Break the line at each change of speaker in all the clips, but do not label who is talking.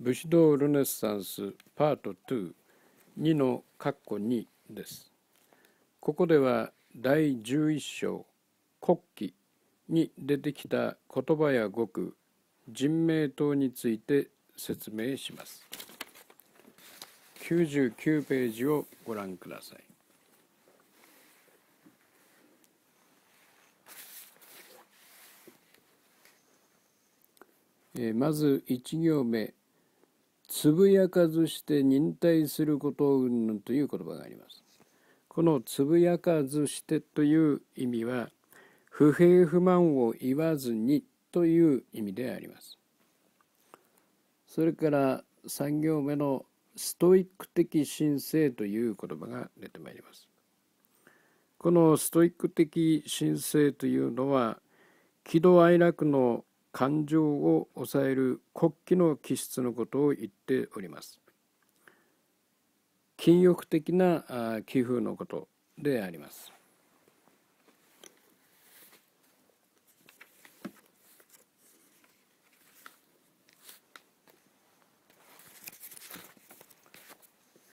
武士道ルネッサンスパート2 2の括弧2ですここでは第11章国旗に出てきた言葉や語句人名等について説明します99ページをご覧くださいまず1行目つぶやかずして忍耐することを云々という言葉があります。このつぶやかずしてという意味は不平不満を言わずにという意味であります。それから三行目のストイック的神聖という言葉が出てまいります。このストイック的神聖というのは喜怒哀楽の感情を抑える国旗の気質のことを言っております。禁欲的な寄付のことであります。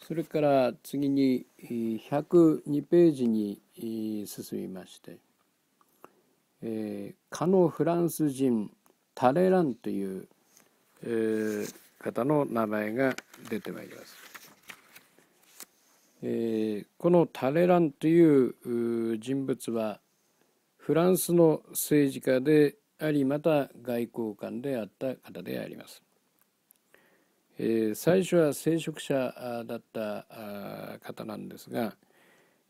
それから次に102ページに進みまして「えかのフランス人タレランという、えー、方の名前が出てまいります。えー、このタレランという人物はフランスの政治家でありまた外交官であった方であります。えー、最初は聖職者だった方なんですが、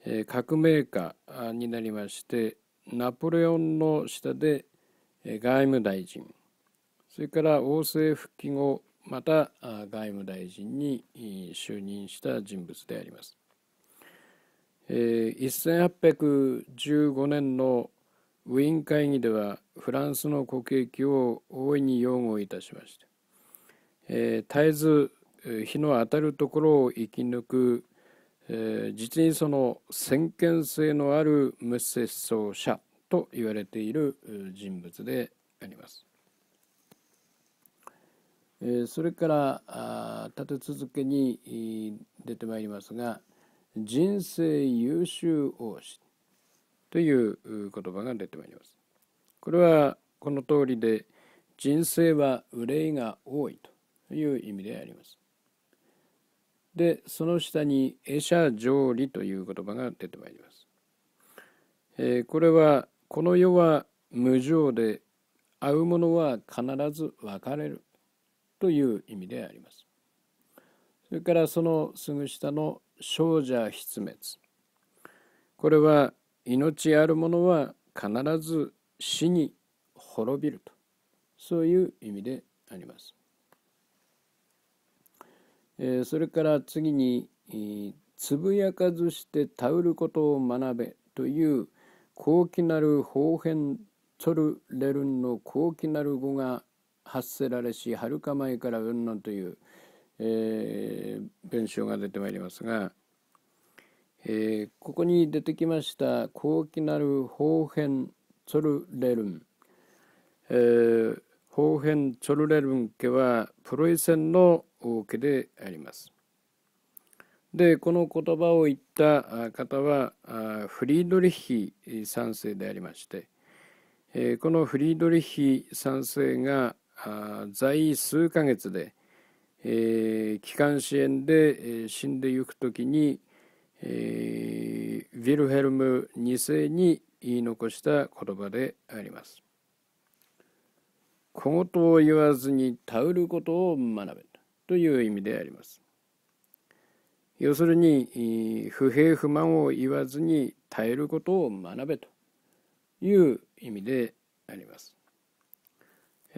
え革命家になりましてナポレオンの下で外務大臣それから王政復帰後また外務大臣に就任した人物であります。1815年のウィーン会議ではフランスの国益を大いに擁護いたしまして、え絶えず日の当たるところを生き抜く、え実にその先見性のある無節操者と言われている人物であります。それから立て続けに出てまいりますが「人生優秀王子」という言葉が出てまいります。これはこの通りで人生は憂いが多いという意味であります。でその下に「会者ャ上理」という言葉が出てまいります。えこれはこの世は無常で会うものは必ず別れるという意味であります。それからそのすぐ下の生者必滅。これは命あるものは必ず死に滅びるとそういう意味であります。えそれから次に、つぶやかずしてたうることを学べという高貴なる方変トルレルンの高貴なる語が発せられしはるか前から云々という、えー、文章が出てまいりますが、えー、ここに出てきました「高貴なる方変ツルレルン」えー「方変ツルレルン家」はプロイセンの王家であります。でこの言葉を言った方はフリードリヒ3世でありましてこのフリードリヒ3世が在位数ヶ月で、えー、機関支援で、えー、死んでゆく時に、えー、ヴィルヘルム2世に言い残した言葉であります。小言を言わずに頼ることを学べという意味であります。要するに不平不満を言わずに耐えることを学べという意味で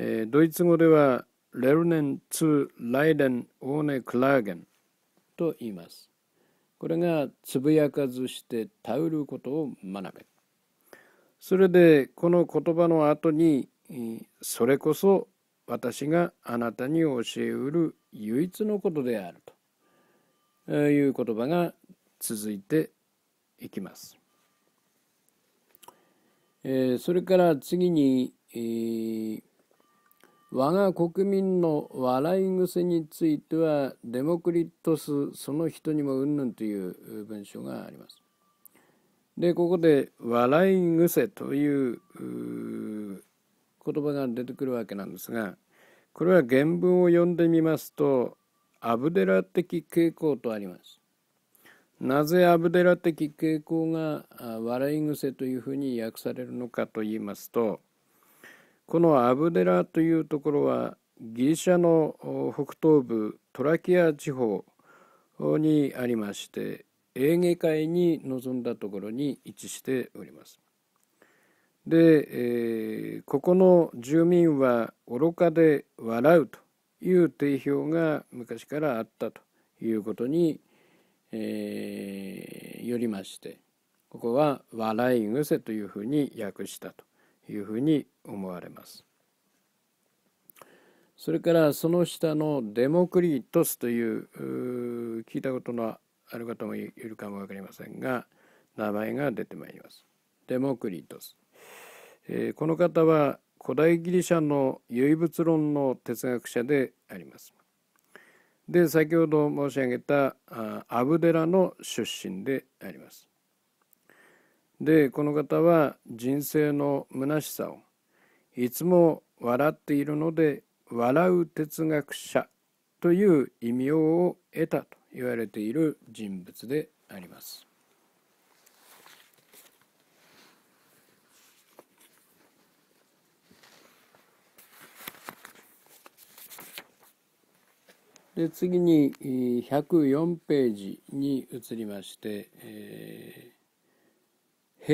えー、ドイツ語ではレルネン・ツー・ライデン・オーネ・クラーゲンと言います。これがつぶやかずしてたうることを学べ。それでこの言葉の後にそれこそ私があなたに教えうる唯一のことであるという言葉が続いていきます。えー、それから次に、えー我が国民の笑い癖についてはデモクリトスその人にもうんぬんという文章があります。でここで「笑い癖」という言葉が出てくるわけなんですがこれは原文を読んでみますとアブデラ的傾向とあります。なぜアブデラ的傾向が笑い癖というふうに訳されるのかと言いますとこのアブデラというところはギリシャの北東部トラキア地方にありましてエーゲ海に臨んだところに位置しております。で、えー、ここの住民は愚かで笑うという定評が昔からあったということに、えー、よりましてここは笑い癖というふうに訳したというふうに思われます。それからその下のデモクリトスという聞いたことのある方もいるかも分かりませんが名前が出てまいります。デモクリトス、えー、この方は古代ギリシャの唯物論の哲学者であります。で先ほど申し上げたあアブデラの出身であります。でこの方は人生の虚しさをいつも笑っているので笑う哲学者という異名を得たと言われている人物であります。で次に104ページに移りまして、えー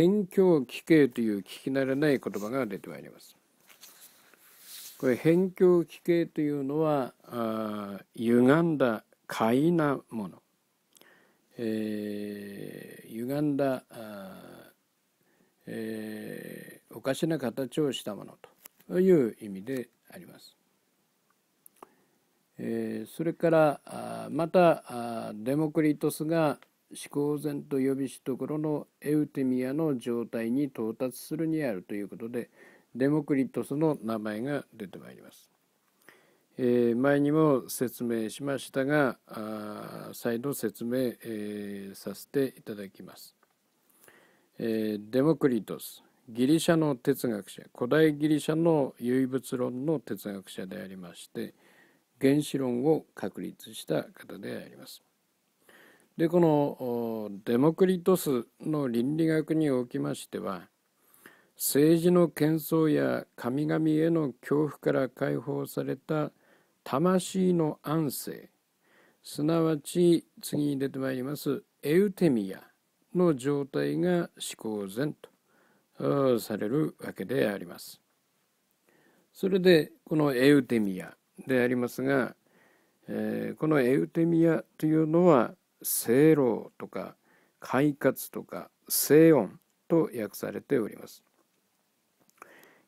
辺境奇形という聞き慣れない言葉が出てまいります。これ辺境奇形というのはあ歪んだ怪なもの、えー、歪んだあ、えー、おかしな形をしたものという意味であります。えー、それからあまたデモクリトスが「思考禅と呼びしところのエウテミアの状態に到達するにあるということでデモクリトスの名前が出てまいります。えー、前にも説明しましたがあ再度説明、えー、させていただきます。えー、デモクリトスギリシャの哲学者古代ギリシャの唯物論の哲学者でありまして原子論を確立した方であります。でこのデモクリトスの倫理学におきましては政治の喧騒や神々への恐怖から解放された魂の安静すなわち次に出てまいりますエウテミアの状態が思考前とされるわけであります。それでこのエウテミアでありますが、えー、このエウテミアというのは正論とか快活とか正音と訳されております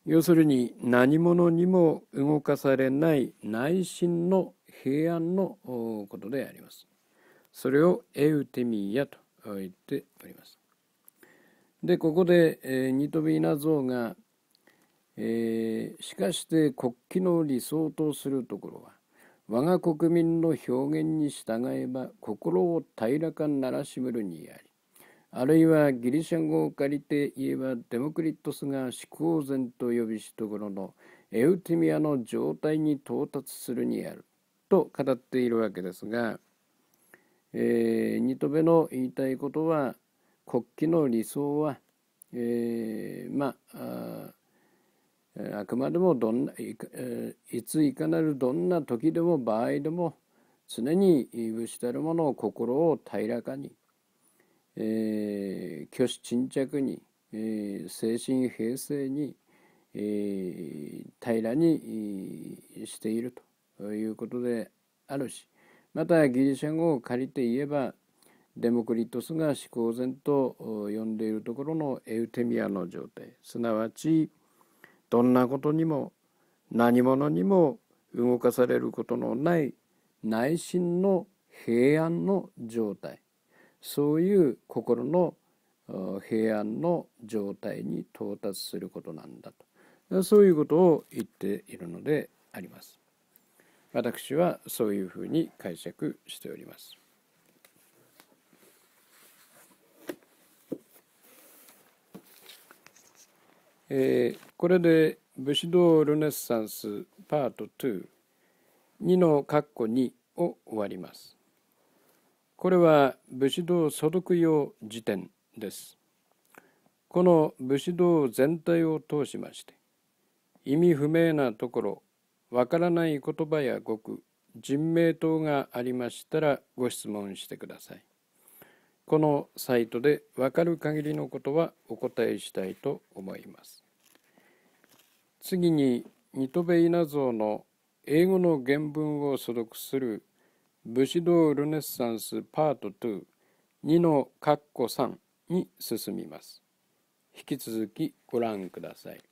要するに何者にも動かされない内心の平安のことでありますそれをエウテミヤと言っておりますでここで、えー、ニトビーナ像が、えー、しかして国旗の理想とするところは我が国民の表現に従えば心を平らかならしむるにありあるいはギリシャ語を借りて言えばデモクリトスが思考禅と呼びしところのエウティミアの状態に到達するにあると語っているわけですが、えー、ニトベの言いたいことは国旗の理想は、えー、まああくまでもどんないついかなるどんな時でも場合でも常にしたるのを心を平らかに、えー、虚子沈着に、えー、精神平静に、えー、平らにしているということであるしまたギリシャ語を借りて言えばデモクリトスが思考然と呼んでいるところのエウテミアの状態すなわちどんなことにも何者にも動かされることのない内心の平安の状態そういう心の平安の状態に到達することなんだとそういうことを言っているのであります。私はそういうふうに解釈しております。えー、これで武士道ルネッサンスパート22 2の括弧2を終わります。これは武士道所読用辞典です。この武士道全体を通しまして意味不明なところわからない言葉や語句人名等がありましたらご質問してください。このサイトでわかる限りのことはお答えしたいと思います。次に水戸部稲造の英語の原文を所属する武士道ルネッサンスパート2 2の括弧3に進みます。引き続きご覧ください。